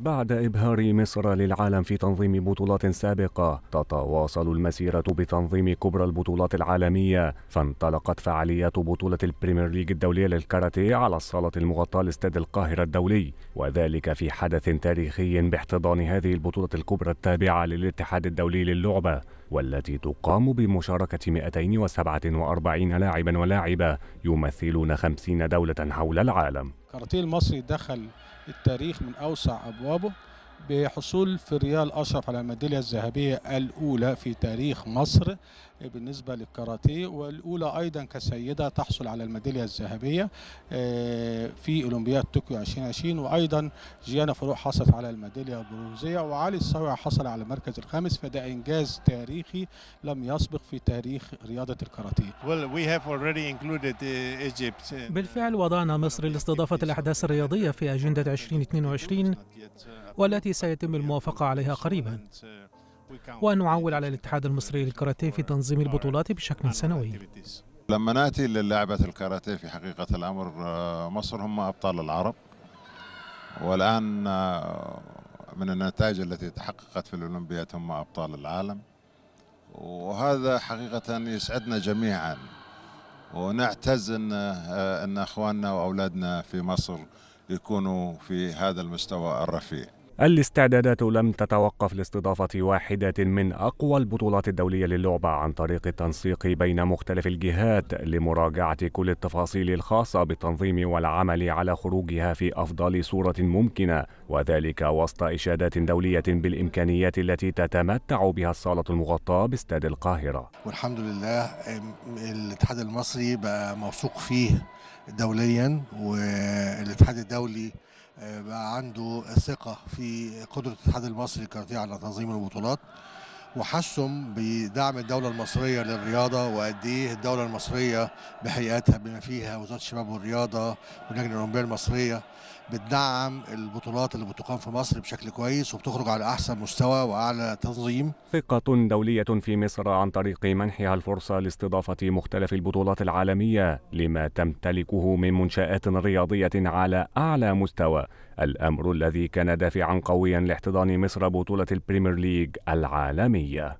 بعد إبهار مصر للعالم في تنظيم بطولات سابقة تتواصل المسيرة بتنظيم كبرى البطولات العالمية فانطلقت فعاليات بطولة البريمير ليج الدولية للكاراتيه على الصالة المغطاة لاستاد القاهرة الدولي وذلك في حدث تاريخي باحتضان هذه البطولة الكبرى التابعة للاتحاد الدولي للعبة والتي تقام بمشاركة 247 لاعبا ولاعبة يمثلون 50 دولة حول العالم كاراتيه المصري دخل التاريخ من أوسع أبوابه بحصول فريال أشرف على الميدالية الذهبية الأولى في تاريخ مصر آه، بالنسبة للكاراتيه والأولى أيضا كسيدة تحصل على الميدالية الذهبية آه، في أولمبياد طوكيو 2020 وأيضا جيانا فروح حصلت على الميدالية البرونزية وعلي الصويع حصل على المركز الخامس فده إنجاز تاريخي لم يسبق في تاريخ رياضة الكاراتيه. Uh, بالفعل وضعنا مصر لاستضافة الأحداث الرياضية في أجندة 2022 والتي التي سيتم الموافقة عليها قريبا وأن نعول على الاتحاد المصري للكاراتيه في تنظيم البطولات بشكل سنوي لما ناتي للعبة الكاراتيه في حقيقة الأمر آه، مصر هم أبطال العرب والآن آه، من النتائج التي تحققت في الأولمبياد هم أبطال العالم وهذا حقيقة يسعدنا جميعا ونعتز ان آه، ان اخواننا واولادنا في مصر يكونوا في هذا المستوى الرفيع الاستعدادات لم تتوقف لاستضافة واحدة من أقوى البطولات الدولية للعبة عن طريق التنسيق بين مختلف الجهات لمراجعة كل التفاصيل الخاصة بالتنظيم والعمل على خروجها في أفضل صورة ممكنة وذلك وسط إشادات دولية بالإمكانيات التي تتمتع بها الصالة المغطاة باستاد القاهرة والحمد لله الاتحاد المصري بقى موثوق فيه دوليا والاتحاد الدولي آه، بقى عنده ثقة في قدرة الاتحاد المصري كرتيه على تنظيم البطولات وحسهم بدعم الدولة المصرية للرياضة وقد إيه الدولة المصرية بهيئاتها بما فيها وزارة الشباب والرياضة واللجنة الأولمبية المصرية بتدعم البطولات اللي بتقام في مصر بشكل كويس وبتخرج على أحسن مستوى وأعلى تنظيم ثقة دولية في مصر عن طريق منحها الفرصة لاستضافة مختلف البطولات العالمية لما تمتلكه من منشآت رياضية على أعلى مستوى الأمر الذي كان دافعا قويا لاحتضان مصر بطولة البريمير ليج العالمي змія.